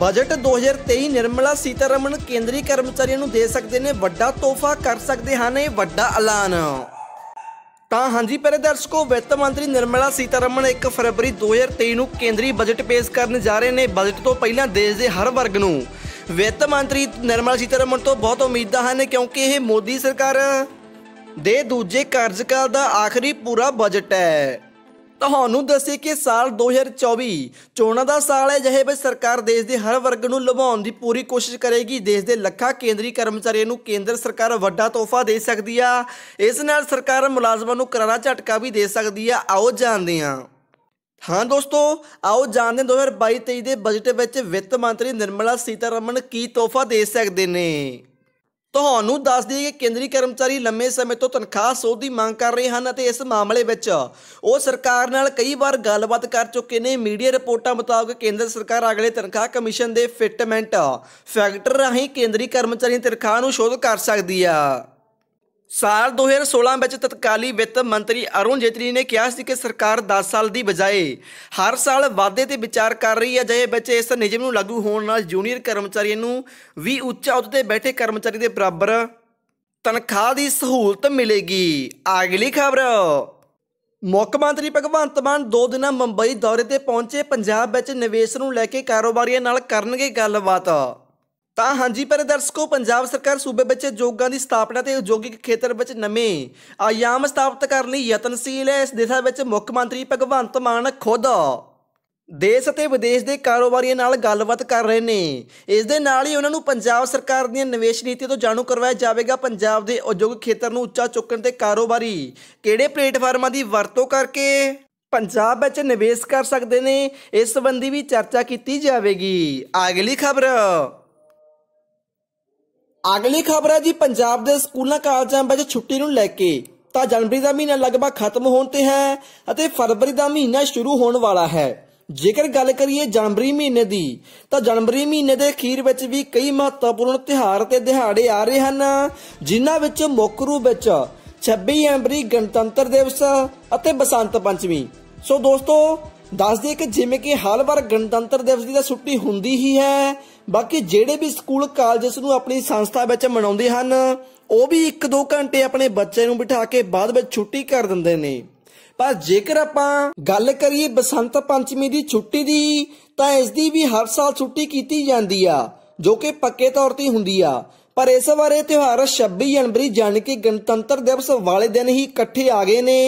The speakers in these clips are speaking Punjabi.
ਬਜਟ 2023 ਨਿਰਮਲਾ ਸੀਤਾਰਮਨ ਕੇਂਦਰੀ ਕਰਮਚਾਰੀਆਂ ਨੂੰ ਦੇ ਸਕਦੇ ਨੇ ਵੱਡਾ ਤੋਹਫਾ ਕਰ ਸਕਦੇ ਹਨ ਇਹ ਵੱਡਾ ਐਲਾਨ ਤਾਂ ਹਾਂਜੀ ਪਿਆਰੇ ਦਰਸ਼ਕੋ ਵਿੱਤ ਮੰਤਰੀ ਨਿਰਮਲਾ ਸੀਤਾਰਮਨ 1 ਫਰਵਰੀ 2023 ਨੂੰ ਕੇਂਦਰੀ ਬਜਟ ਪੇਸ਼ ਕਰਨ ਜਾ ਰਹੇ ਨੇ ਬਜਟ ਤੋਂ ਪਹਿਲਾਂ ਦੇਸ਼ ਦੇ ਹਰ ਵਰਗ ਨੂੰ ਵਿੱਤ ਮੰਤਰੀ ਨਿਰਮਲਾ ਸੀਤਾਰਮਨ ਤੋਂ ਬਹੁਤ ਉਮੀਦਾਂ ਹਨ ਕਿਉਂਕਿ ਇਹ ਮੋਦੀ ਸਰਕਾਰ ਦੇ ਦੂਜੇ ਕਾਰਜਕਾਲ ਦਾ ਆਖਰੀ ਪੂਰਾ ਬਜਟ ਹੈ ਤੁਹਾਨੂੰ ਦੱਸੀ ਕਿ ਸਾਲ 2024 ਚੋਣਾਂ ਦਾ ਸਾਲ ਹੈ ਜਿਹੇ ਵਿੱਚ ਸਰਕਾਰ ਦੇਸ਼ ਦੇ ਹਰ ਵਰਗ ਨੂੰ ਲੁਭਾਉਣ ਦੀ ਪੂਰੀ ਕੋਸ਼ਿਸ਼ ਕਰੇਗੀ ਦੇਸ਼ ਦੇ ਲੱਖਾਂ ਕੇਂਦਰੀ ਕਰਮਚਾਰੀਆਂ ਨੂੰ ਕੇਂਦਰ ਸਰਕਾਰ ਵੱਡਾ ਤੋਹਫਾ ਦੇ ਸਕਦੀ ਆ ਇਸ ਨਾਲ ਸਰਕਾਰ ਮੁਲਾਜ਼ਮਾਂ ਨੂੰ ਕਰਾਰਾ ਝਟਕਾ ਵੀ ਦੇ ਸਕਦੀ ਆ ਆਓ ਜਾਣਦੇ ਹਾਂ ਹਾਂ ਦੋਸਤੋ ਆਓ ਜਾਣਦੇ 2022-23 ਦੇ ਬਜਟ ਵਿੱਚ ਵਿੱਤ ਮੰਤਰੀ ਨਿਰਮਲਾ ਸੀਤਾਰਮਨ ਕੀ ਤੋਹਫਾ ਦੇ ਸਕਦੇ ਨੇ ਤੁਹਾਨੂੰ ਦੱਸ ਦਈਏ ਕਿ ਕੇਂਦਰੀ ਕਰਮਚਾਰੀ ਲੰਮੇ ਸਮੇਂ ਤੋਂ ਤਨਖਾਹ ਸੋਧ ਦੀ ਮੰਗ ਕਰ ਰਹੇ ਹਨ ਅਤੇ ਇਸ ਮਾਮਲੇ ਵਿੱਚ ਉਹ ਸਰਕਾਰ ਨਾਲ ਕਈ ਵਾਰ ਗੱਲਬਾਤ ਕਰ ਚੁੱਕੇ ਨੇ ਮੀਡੀਆ ਰਿਪੋਰਟਾਂ ਮੁਤਾਬਕ ਕੇਂਦਰ ਸਰਕਾਰ ਅਗਲੇ ਤਨਖਾਹ ਕਮਿਸ਼ਨ ਦੇ ਫਿਟਮੈਂਟ ਫੈਕਟਰ ਰਾਹੀਂ ਕੇਂਦਰੀ ਕਰਮਚਾਰੀਆਂ ਤਨਖਾਹ ਨੂੰ ਸੋਧ ਕਰ ਸਕਦੀ ਆ ਸਾਲ 2016 ਵਿੱਚ ਤਤਕਾਲੀ ਵਿੱਤ ਮੰਤਰੀ ਅਰੁਣ ਜੇਤਲੀ ਨੇ ਕਿਹਾ ਸੀ ਕਿ ਸਰਕਾਰ 10 ਸਾਲ ਦੀ ਬਜਾਏ ਹਰ ਸਾਲ ਵਾਅਦੇ ਤੇ ਵਿਚਾਰ ਕਰ ਰਹੀ ਹੈ ਜਏ ਵਿੱਚ ਇਸ ਨਿਯਮ ਨੂੰ ਲਾਗੂ ਹੋਣ ਨਾਲ ਜੂਨੀਅਰ ਕਰਮਚਾਰੀਆਂ ਨੂੰ ਵੀ ਉੱਚਾ ਅਹੁਦੇ ਤੇ ਬੈਠੇ ਕਰਮਚਾਰੀ ਦੇ ਬਰਾਬਰ ਤਨਖਾਹ ਦੀ ਸਹੂਲਤ ਮਿਲੇਗੀ ਅਗਲੀ ਖਬਰ ਮੁੱਖ ਮੰਤਰੀ ਭਗਵੰਤ ਮਾਨ ਦੋ ਦਿਨਾਂ ਮੁੰਬਈ ਦੌਰੇ ਤੇ ਪਹੁੰਚੇ ਪੰਜਾਬ ਵਿੱਚ ਨਿਵੇਸ਼ ਨੂੰ ਲੈ ਕੇ ਕਾਰੋਬਾਰੀਆਂ ਨਾਲ ਕਰਨਗੇ ਗੱਲਬਾਤ ਤਾਂ ਹਾਂਜੀ ਪਰ ਦਰਸ਼ਕੋ ਪੰਜਾਬ ਸਰਕਾਰ ਸੂਬੇ ਵਿੱਚ ਜੋਗਾਂ ਦੀ ਸਥਾਪਨਾ ਤੇ ਉਦਯੋਗਿਕ ਖੇਤਰ ਵਿੱਚ ਨਵੇਂ ਆਯਾਮ ਸਥਾਪਿਤ ਕਰਨ ਲਈ ਯਤਨਸ਼ੀਲ ਹੈ ਇਸ ਦਿਸ਼ਾ ਵਿੱਚ ਮੁੱਖ ਮੰਤਰੀ ਭਗਵੰਤ ਮਾਨ ਖੁਦ ਦੇਸ਼ ਅਤੇ ਵਿਦੇਸ਼ ਦੇ ਕਾਰੋਬਾਰੀਆਂ ਨਾਲ ਗੱਲਬਾਤ ਕਰ ਰਹੇ ਨੇ ਇਸ ਦੇ ਨਾਲ ਹੀ ਉਹਨਾਂ ਨੂੰ ਪੰਜਾਬ ਸਰਕਾਰ ਦੀਆਂ ਨਿਵੇਸ਼ ਨੀਤੀ ਤੋਂ ਜਾਣੂ ਕਰਵਾਇਆ ਜਾਵੇਗਾ ਪੰਜਾਬ ਦੇ ਉਦਯੋਗ ਖੇਤਰ ਨੂੰ ਉੱਚਾ ਚੁੱਕਣ ਤੇ ਕਾਰੋਬਾਰੀ ਕਿਹੜੇ ਪਲੇਟਫਾਰਮਾਂ ਦੀ ਵਰਤੋਂ ਕਰਕੇ ਪੰਜਾਬ ਵਿੱਚ ਨਿਵੇਸ਼ ਕਰ ਸਕਦੇ ਨੇ ਇਸ ਸੰਬੰਧੀ ਵੀ ਚਰਚਾ ਕੀਤੀ ਜਾਵੇਗੀ ਅਗਲੀ ਖਬਰ ਅਗਲੀ ਖਬਰ ਹੈ ਜੀ ਪੰਜਾਬ ਦੇ ਸਕੂਲਾਂ ਕਾਲਜਾਂ ਵਿੱਚ ਛੁੱਟੀ ਨੂੰ ਲੈ ਕੇ ਤਾਂ ਜਨਵਰੀ ਦਾ ਮਹੀਨਾ ਲਗਭਗ ਖਤਮ ਹੋਣ ਤੇ ਹੈ ਅਤੇ ਫਰਵਰੀ ਦਾ ਮਹੀਨਾ ਸ਼ੁਰੂ ਹੋਣ ਵਾਲਾ ਹੈ ਜੇਕਰ ਗੱਲ ਕਰੀਏ ਜਨਵਰੀ ਮਹੀਨੇ ਦੀ ਤਾਂ ਜਨਵਰੀ ਮਹੀਨੇ ਦੇ ਅਖੀਰ ਵਿੱਚ ਵੀ ਕਈ ਮਹੱਤਵਪੂਰਨ ਤਿਹਾੜ ਤੇ ਦਿਹਾੜੇ ਆ ਰਹੇ ਹਨ ਜਿਨ੍ਹਾਂ ਵਿੱਚ ਮੁੱਖ ਰੂਪ ਵਿੱਚ 26 ਜਨਵਰੀ ਗਣਤੰਤਰ ਦਿਵਸ ਅਤੇ ਬਸੰਤ ਪੰਚਮੀ ਸੋ ਦੋਸਤੋ ਦੱਸਦੇ ਕਿ ਜਿਵੇਂ ਕਿ ਹਰ ਵਾਰ ਗਣਤੰਤਰ ਦਿਵਸ ਦੀ ਤਾਂ ਛੁੱਟੀ ਹੁੰਦੀ ਹੀ ਹੈ ਬਾਕੀ ਜਿਹੜੇ ਵੀ ਸਕੂਲ ਕਾਲਜਸ ਨੂੰ ਆਪਣੀ ਸੰਸਥਾ ਵਿੱਚ ਮਨਾਉਂਦੇ ਹਨ ਉਹ ਵੀ 1-2 ਘੰਟੇ ਆਪਣੇ ਬੱਚੇ ਨੂੰ ਬਿਠਾ ਕੇ ਬਾਅਦ ਵਿੱਚ ਛੁੱਟੀ ਕਰ ਦਿੰਦੇ ਨੇ ਪਰ ਜੇਕਰ ਆਪਾਂ ਗੱਲ ਕਰੀਏ ਬਸੰਤ ਪੰਚਮੀ ਦੀ ਛੁੱਟੀ ਦੀ ਤਾਂ ਇਸ ਦੀ ਵੀ ਹਰ ਸਾਲ ਛੁੱਟੀ ਕੀਤੀ ਜਾਂਦੀ ਆ ਜੋ ਕਿ ਪੱਕੇ ਤੌਰ ਤੇ ਹੁੰਦੀ ਆ ਪਰ ਇਸ ਵਾਰ ਇਹ ਤਿਉਹਾਰ 26 ਜਨਵਰੀ ਜਾਣ ਕੇ ਗਣਤੰਤਰ ਦਿਵਸ ਵਾਲੇ ਦਿਨ ਹੀ ਇਕੱਠੇ ਆ ਗਏ ਨੇ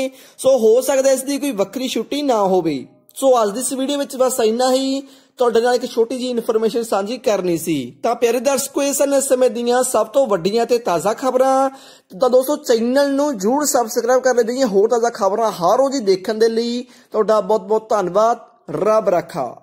ਸੋ ਹੋ ਸਕਦਾ ਇਸ ਦੀ ਕੋਈ ਵੱਖਰੀ ਛੁੱਟੀ ਨਾ ਹੋਵੇ ਸੋ ਅੱਜ ਦੀ ਇਸ ਵੀਡੀਓ ਵਿੱਚ ਬਸ ਇੰਨਾ ਹੀ ਤੁਹਾਡੇ ਨਾਲ ਇੱਕ ਛੋਟੀ ਜੀ ਇਨਫੋਰਮੇਸ਼ਨ ਸਾਂਝੀ ਕਰਨੀ ਸੀ ਤਾਂ ਪਿਆਰੇ ਦਰਸ਼ਕੋ ਇਸ ਸਨ ਇਸ ਸਮੇਂ ਦੀਆਂ ਸਭ ਤੋਂ ਵੱਡੀਆਂ ਤੇ ਤਾਜ਼ਾ ਖਬਰਾਂ ਤਾਂ ਦੋਸਤੋ ਚੈਨਲ ਨੂੰ ਜਰੂਰ ਸਬਸਕ੍ਰਾਈਬ ਕਰ ਲੈ ਜੀ ਹੋਰ ਤਾਜ਼ਾ ਖਬਰਾਂ ਹਰ ਰੋਜ਼ ਹੀ ਦੇਖਣ ਦੇ ਲਈ ਤੁਹਾਡਾ ਬਹੁਤ ਬਹੁਤ ਧੰਨਵਾਦ ਰੱਬ ਰੱਖਾ